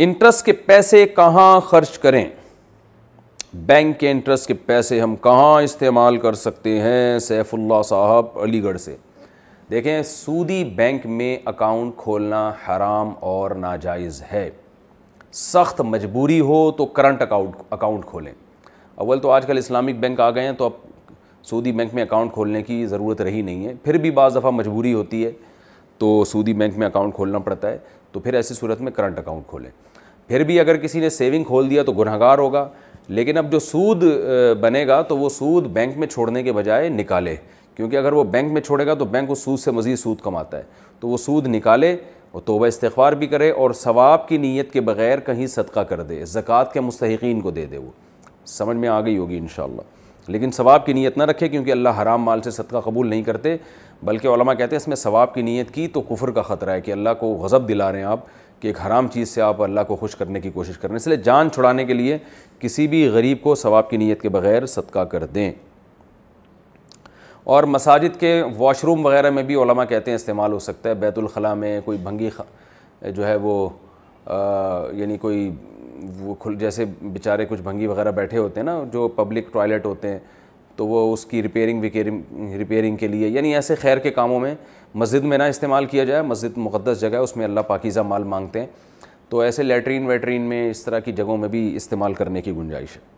interest के पैसे कहाँ खर्च करें बैंक के इंटरेस्ट के पैसे हम कहाँ इस्तेमाल कर सकते हैं सैफुल्ला साहब अलीगढ़ से देखें सूदी बैंक में अकाउंट खोलना हराम और नाजायज़ है सख्त मजबूरी हो तो करंट अकाउंट अकाउंट खोलें अव्वल तो आजकल इस्लामिक बैंक आ गए हैं तो अब सूदी बैंक में अकाउंट खोलने की ज़रूरत रही नहीं है फिर भी बज़ दफ़ा मजबूरी होती है तो सूदी बैंक में अकाउंट खोलना पड़ता है तो फिर ऐसी सूरत में करंट अकाउंट खोलें फिर भी अगर किसी ने सेविंग खोल दिया तो गुनहगार होगा लेकिन अब जो सूद बनेगा तो वो सूद बैंक में छोड़ने के बजाय निकाले क्योंकि अगर वो बैंक में छोड़ेगा तो बैंक उस सूद से मज़ीद सूद कमाता है तो वो सूद निकाले और तोबा इस्तफार भी करे और सवाब की नीयत के बग़ैर कहीं सदका कर दे ज़क़़त के मुस्तकिन को दे दे वो समझ में आ गई होगी इन लेकिन सवाब की नीयत ना रखे क्योंकि अल्लाह हराम माल से सदका कबूल नहीं करते बल्कि कहते हैं इसमें सवाब की नीयत की तो कुफर का ख़तरा है कि अल्लाह को गज़ब दिला रहे हैं आप कि एक हराम चीज़ से आप अल्लाह को खुश करने की कोशिश कर रहे हैं इसलिए जान छुड़ाने के लिए किसी भी गरीब को सवाब की नीयत के बग़ैर सदका कर दें और मसाजिद के वॉशरूम वगैरह में भी कहते हैं इस्तेमाल हो सकता है बैतुलखला में कोई भंगी जो है वो यानी कोई वो खुल जैसे बेचारे कुछ भंगी वगैरह बैठे होते हैं ना जो पब्लिक टॉयलेट होते हैं तो वो उसकी रिपेयरिंग विकेरिंग रिपेयरिंग के लिए यानी ऐसे खैर के कामों में मस्जिद में ना इस्तेमाल किया जाए मस्जिद मुक़दस जगह है उसमें अल्लाह पाकिज़ा माल मांगते हैं तो ऐसे लेटरीन वेटरीन में इस तरह की जगहों में भी इस्तेमाल करने की गुंजाइश है